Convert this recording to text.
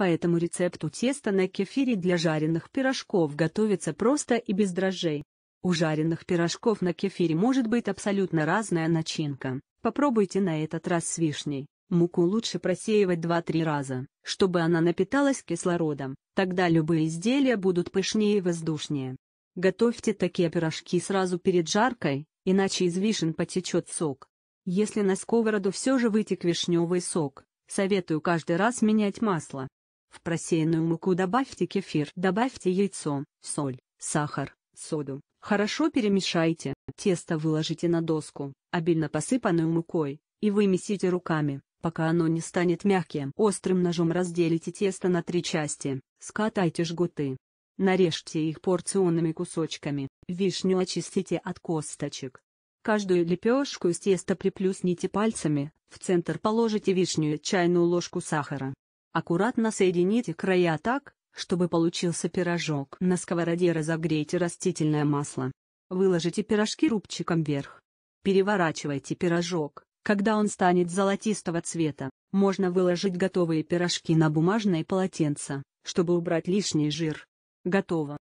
По этому рецепту тесто на кефире для жареных пирожков готовится просто и без дрожжей. У жареных пирожков на кефире может быть абсолютно разная начинка. Попробуйте на этот раз с вишней. Муку лучше просеивать 2-3 раза, чтобы она напиталась кислородом, тогда любые изделия будут пышнее и воздушнее. Готовьте такие пирожки сразу перед жаркой, иначе из вишен потечет сок. Если на сковороду все же вытек вишневый сок, советую каждый раз менять масло. В просеянную муку добавьте кефир, добавьте яйцо, соль, сахар, соду. Хорошо перемешайте. Тесто выложите на доску, обильно посыпанную мукой, и вымесите руками, пока оно не станет мягким. Острым ножом разделите тесто на три части, скатайте жгуты. Нарежьте их порционными кусочками, вишню очистите от косточек. Каждую лепешку из теста приплюсните пальцами, в центр положите вишню и чайную ложку сахара. Аккуратно соедините края так, чтобы получился пирожок. На сковороде разогрейте растительное масло. Выложите пирожки рубчиком вверх. Переворачивайте пирожок. Когда он станет золотистого цвета, можно выложить готовые пирожки на бумажное полотенце, чтобы убрать лишний жир. Готово.